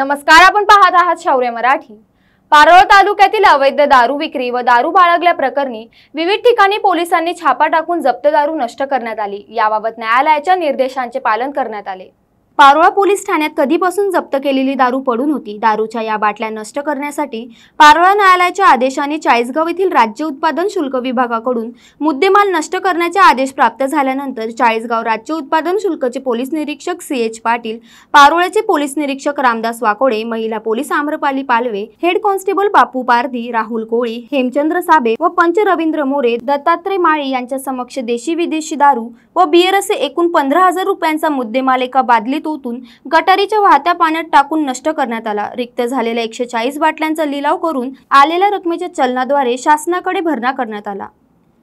नमस्कार आपण पाहत आहात शौर्य मराठी पारोळ तालुक्यातील अवैध दारू विक्री व दारू बाळगल्या प्रकरणी विविध ठिकाणी पोलिसांनी छापा टाकून जप्त दारू नष्ट करण्यात आली याबाबत न्यायालयाच्या निर्देशांचे पालन करण्यात आले पारोळा पोलीस ठाण्यात कधीपासून जप्त केलेली दारू पडून होती दारूच्या या बाटल्या नष्ट करण्यासाठी पारोळा न्यायालयाच्या आदेशाने चाळीसगाव येथील राज्य उत्पादन शुल्क विभागाकडून मुद्देमाल नष्ट करण्याचे आदेश प्राप्त झाल्यानंतर चाळीसगाव राज्य उत्पादन शुल्कचे पोलीस निरीक्षक सी एच पाटील पारोळ्याचे पोलीस निरीक्षक रामदास वाकोडे महिला police Amrapali Palve head constable Bapu Pardhi Rahul Koli Hemchandra Sabe व पंच रवींद्र मोरे दत्तात्रय माळी यांच्या समक्ष देशी विदेशी दारू व बियर असे एकूण पंधरा हजार रुपयांचा मुद्देमाल एका बादलीत तोतून गटारीच्या वाहत्या पाण्यात टाकून नष्ट करण्यात आला रिक्त झालेल्या एकशे चाळीस बाटल्यांचा लिलाव करून आलेल्या रकमेच्या चलनाद्वारे शासनाकडे भरणा करण्यात आला